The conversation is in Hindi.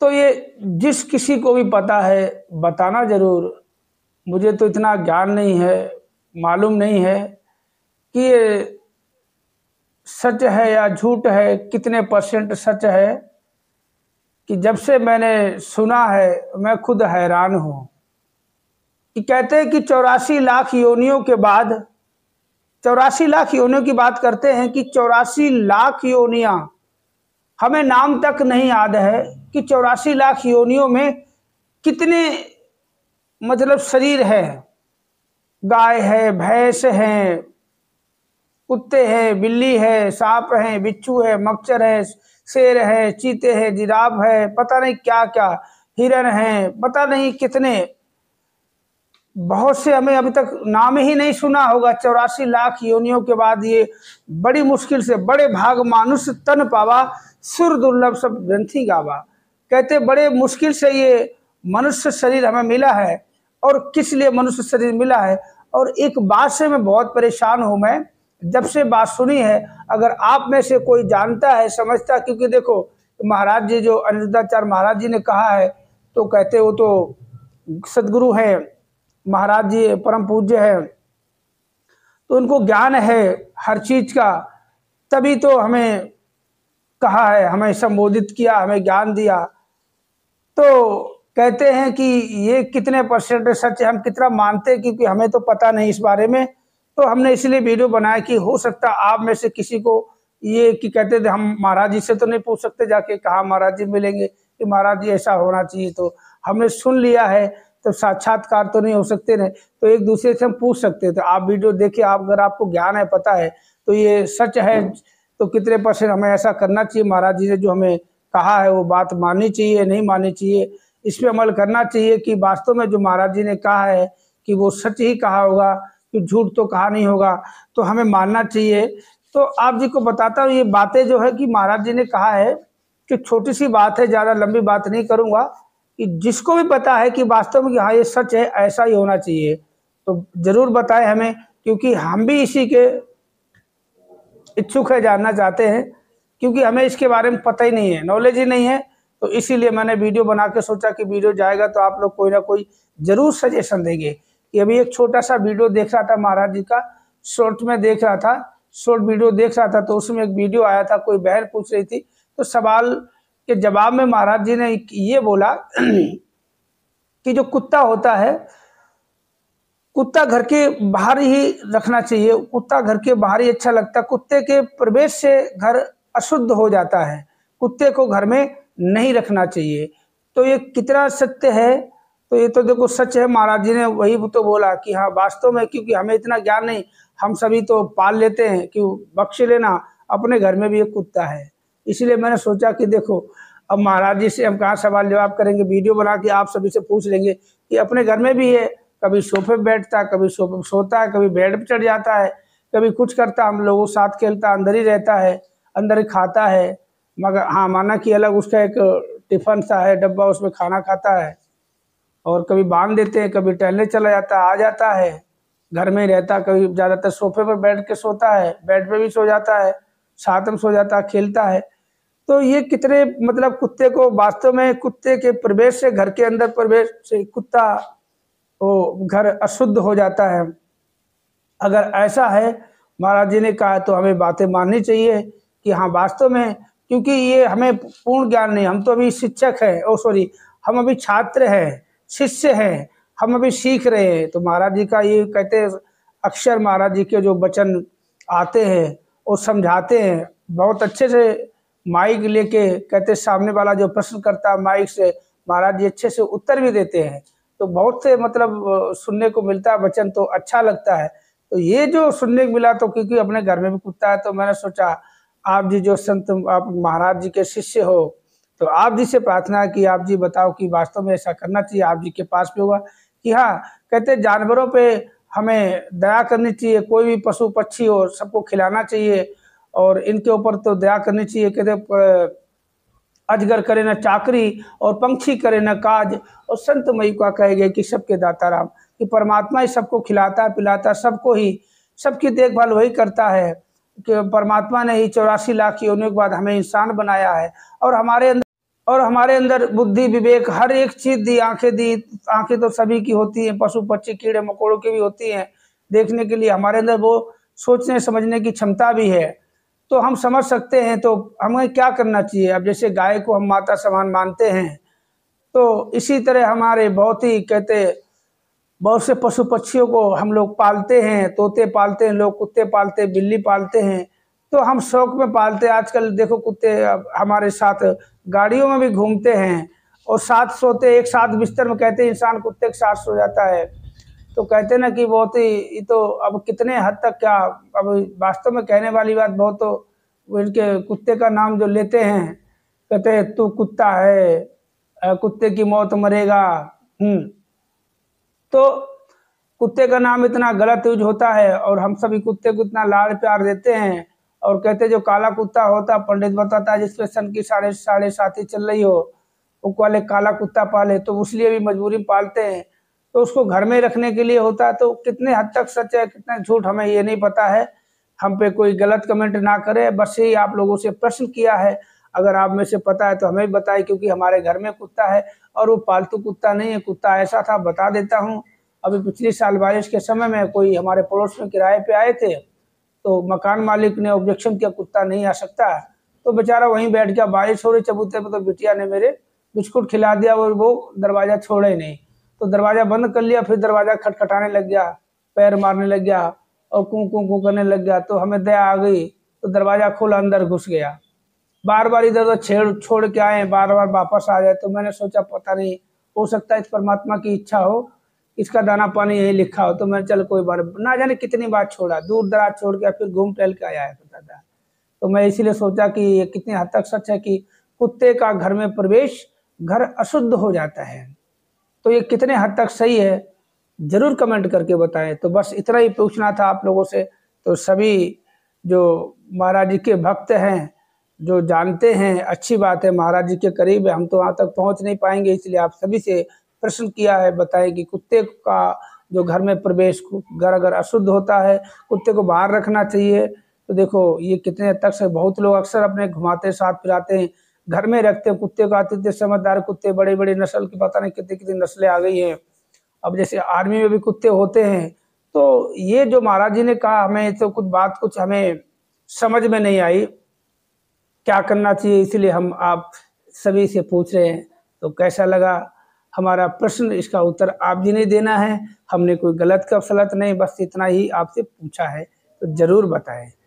तो ये जिस किसी को भी पता है बताना ज़रूर मुझे तो इतना ज्ञान नहीं है मालूम नहीं है कि ये सच है या झूठ है कितने परसेंट सच है कि जब से मैंने सुना है मैं खुद हैरान हूँ कि कहते हैं कि चौरासी लाख योनियों के बाद चौरासी लाख योनियों की बात करते हैं कि चौरासी लाख योनियाँ हमें नाम तक नहीं याद है कि चौरासी लाख योनियों में कितने मतलब शरीर है गाय है भैंस है कुत्ते हैं बिल्ली है सांप है बिच्छू है मच्छर है शेर है चीते हैं जिराब है पता नहीं क्या क्या हिरण है पता नहीं कितने बहुत से हमें अभी तक नाम ही नहीं सुना होगा चौरासी लाख योनियों के बाद ये बड़ी मुश्किल से बड़े भाग मानुष तन पावा सुर दुर्लभ सब ग्रंथि गावा कहते बड़े मुश्किल से ये मनुष्य शरीर हमें मिला है और किस लिए मनुष्य शरीर मिला है और एक बात से मैं बहुत परेशान हूँ मैं जब से बात सुनी है अगर आप में से कोई जानता है समझता क्योंकि देखो महाराज जी जो अनिरुद्धाचार्य महाराज जी ने कहा है तो कहते वो तो सदगुरु हैं महाराज जी परम पूज्य हैं तो उनको ज्ञान है हर चीज़ का तभी तो हमें कहा है हमें संबोधित किया हमें ज्ञान दिया तो कहते हैं कि ये कितने परसेंट सच है हम कितना मानते हैं क्योंकि हमें तो पता नहीं इस बारे में तो हमने इसलिए वीडियो बनाया कि हो सकता आप में से किसी को ये कि कहते थे हम महाराज जी से तो नहीं पूछ सकते जाके कहा महाराज जी मिलेंगे कि महाराज जी ऐसा होना चाहिए तो हमने सुन लिया है तो साक्षात्कार तो नहीं हो सकते नहीं तो एक दूसरे से हम पूछ सकते तो आप वीडियो देखिए आप अगर आपको ज्ञान है पता है तो ये सच है तो कितने परसेंट हमें ऐसा करना चाहिए महाराज जी ने जो हमें कहा है वो बात माननी चाहिए नहीं माननी चाहिए इस पर अमल करना चाहिए कि वास्तव में जो महाराज जी ने कहा है कि वो सच ही कहा होगा कि झूठ तो कहा नहीं होगा तो हमें मानना चाहिए तो आप जी को बताता हूँ ये बातें जो है कि महाराज जी ने कहा है कि छोटी सी बात है ज़्यादा लंबी बात नहीं करूँगा कि जिसको भी पता है कि वास्तव में हाँ ये सच है ऐसा ही होना चाहिए तो ज़रूर बताएं हमें क्योंकि हम भी इसी के इच्छुक है जानना चाहते हैं क्योंकि हमें इसके बारे में पता ही नहीं है नॉलेज ही नहीं है तो इसीलिए मैंने वीडियो बना के सोचा कि वीडियो जाएगा तो आप लोग कोई ना कोई ज़रूर सजेशन देंगे कि अभी एक छोटा सा वीडियो देख रहा था महाराज जी का शॉर्ट में देख रहा था शॉर्ट वीडियो देख रहा था तो उसमें एक वीडियो आया था कोई बहन पूछ रही थी तो सवाल के जवाब में महाराज जी ने ये बोला कि जो कुत्ता होता है कुत्ता घर के बाहर ही रखना चाहिए कुत्ता घर के बाहर ही अच्छा लगता कुत्ते के प्रवेश से घर अशुद्ध हो जाता है कुत्ते को घर में नहीं रखना चाहिए तो ये कितना सत्य है तो ये तो देखो सच है महाराज जी ने वही तो बोला कि हाँ वास्तव में क्योंकि हमें इतना ज्ञान नहीं हम सभी तो पाल लेते हैं कि बख्श लेना अपने घर में भी एक कुत्ता है इसलिए मैंने सोचा कि देखो अब महाराज जी से हम कहाँ सवाल जवाब करेंगे वीडियो बना के आप सभी से पूछ लेंगे कि अपने घर में भी है कभी सोफे पे बैठता है कभी सोफे सोता है कभी बेड पर चढ़ जाता है कभी कुछ करता हम लोगों साथ खेलता अंदर ही रहता है अंदर खाता है मगर हाँ माना कि अलग उसका एक टिफ़न सा है डब्बा उसमें खाना खाता है और कभी बांध देते हैं कभी टहलने चला जाता आ जाता है घर में ही रहता कभी ज़्यादातर सोफे पर बैठ के सोता है बेड पे भी सो जाता है साथ में सो जाता है खेलता है तो ये कितने मतलब कुत्ते को वास्तव में कुत्ते के प्रवेश से घर के अंदर प्रवेश से कुत्ता वो घर अशुद्ध हो जाता है अगर ऐसा है महाराज जी ने कहा तो हमें बातें माननी चाहिए कि हाँ वास्तव में क्योंकि ये हमें पूर्ण ज्ञान नहीं हम तो अभी शिक्षक है ओ सॉरी हम अभी छात्र हैं शिष्य हैं हम अभी सीख रहे हैं तो महाराज जी का ये कहते हैं अक्षर महाराज जी के जो वचन आते हैं वो समझाते हैं बहुत अच्छे से माइक लेके कहते सामने वाला जो प्रश्न करता है माइक से महाराज जी अच्छे से उत्तर भी देते हैं तो बहुत से मतलब सुनने को मिलता है वचन तो अच्छा लगता है तो ये जो सुनने को मिला तो क्योंकि अपने घर में भी कुत्ता है तो मैंने सोचा आप जी जो संत आप महाराज जी के शिष्य हो तो आप जी से प्रार्थना की आप जी बताओ कि वास्तव में ऐसा करना चाहिए आप जी के पास भी होगा कि हाँ कहते जानवरों पे हमें दया करनी चाहिए कोई भी पशु पक्षी हो सबको खिलाना चाहिए और इनके ऊपर तो दया करनी चाहिए कहते अजगर करे न चाकरी और पंखी करे न काज और संत मई का कहे गए कि सबके दाता राम कि परमात्मा ही सबको खिलाता पिलाता सबको ही सबकी देखभाल वही करता है परमात्मा ने ही चौरासी लाख की योनियों के बाद हमें इंसान बनाया है और हमारे अंदर और हमारे अंदर बुद्धि विवेक हर एक चीज दी आंखें दी आंखें तो सभी की होती हैं पशु पक्षी कीड़े मकोड़ों की भी होती हैं देखने के लिए हमारे अंदर वो सोचने समझने की क्षमता भी है तो हम समझ सकते हैं तो हमें क्या करना चाहिए अब जैसे गाय को हम माता समान मानते हैं तो इसी तरह हमारे बहुत ही कहते बहुत से पशु पक्षियों को हम लोग पालते हैं तोते पालते हैं लोग कुत्ते पालते हैं बिल्ली पालते हैं तो हम शौक में पालते हैं आजकल देखो कुत्ते हमारे साथ गाड़ियों में भी घूमते हैं और साथ सोते एक साथ बिस्तर में कहते हैं इंसान कुत्ते के साथ सो जाता है तो कहते ना कि बहुत ही ये तो अब कितने हद तक क्या अब वास्तव में कहने वाली बात बहुत तो इनके कुत्ते का नाम जो लेते हैं कहते हैं तू कुत्ता है कुत्ते की मौत मरेगा हम्म तो कुत्ते का नाम इतना गलत यूज होता है और हम सभी कुत्ते को इतना लाड़ प्यार देते हैं और कहते जो काला कुत्ता होता पंडित बताता जिस पे सन की साढ़े साढ़े साथी चल रही हो वो वाले काला कुत्ता पाले तो उसलिए भी मजबूरी पालते हैं तो उसको घर में रखने के लिए होता है तो कितने हद तक सच है कितना झूठ हमें ये नहीं पता है हम पे कोई गलत कमेंट ना करे बस यही आप लोगों से प्रश्न किया है अगर आप में से पता है तो हमें भी बताए क्योंकि हमारे घर में कुत्ता है और वो पालतू कुत्ता नहीं है कुत्ता ऐसा था बता देता हूँ अभी पिछले साल बारिश के समय में कोई हमारे पड़ोस में किराए पे आए थे तो मकान मालिक ने ऑब्जेक्शन किया कुत्ता नहीं आ सकता तो बेचारा वहीं बैठ गया बारिश हो रही चबूते पर तो बिटिया ने मेरे बिस्कुट खिला दिया और वो दरवाज़ा छोड़े नहीं तो दरवाज़ा बंद कर लिया फिर दरवाज़ा खटखटाने लग गया पैर मारने लग गया और कुं कुं कुं करने लग गया तो हमें दया आ गई तो दरवाज़ा खोला अंदर घुस गया बार बार इधर उधर छेड़ छोड़ के आए बार बार वापस आ जाए तो मैंने सोचा पता नहीं हो सकता है इस परमात्मा की इच्छा हो इसका दाना पानी यही लिखा हो तो मैंने चल कोई बार ना जाने कितनी बार छोड़ा दूर दराज छोड़ के फिर घूम टहल के आया है पता था तो मैं इसीलिए सोचा कि ये कितने हद तक सच है कि कुत्ते का घर में प्रवेश घर अशुद्ध हो जाता है तो ये कितने हद तक सही है ज़रूर कमेंट करके बताएं तो बस इतना ही पूछना था आप लोगों से तो सभी जो महाराज जी के भक्त हैं जो जानते हैं अच्छी बात है महाराज जी के करीब है हम तो वहाँ तक पहुँच नहीं पाएंगे इसलिए आप सभी से प्रश्न किया है बताएं कि कुत्ते का जो घर में प्रवेश घर अगर अशुद्ध होता है कुत्ते को बाहर रखना चाहिए तो देखो ये कितने तक से बहुत लोग अक्सर अपने घुमाते साथ फिराते हैं घर में रखते हैं कुत्ते को आते थे समझदार कुत्ते बड़े बड़े नस्ल की पता नहीं कितनी कितनी नस्लें आ गई हैं अब जैसे आर्मी में भी कुत्ते होते हैं तो ये जो महाराज जी ने कहा हमें तो कुछ बात कुछ हमें समझ में नहीं आई क्या करना चाहिए इसलिए हम आप सभी से पूछ रहे हैं तो कैसा लगा हमारा प्रश्न इसका उत्तर आप जी ने देना है हमने कोई गलत का सलत तो नहीं बस इतना ही आपसे पूछा है तो ज़रूर बताएं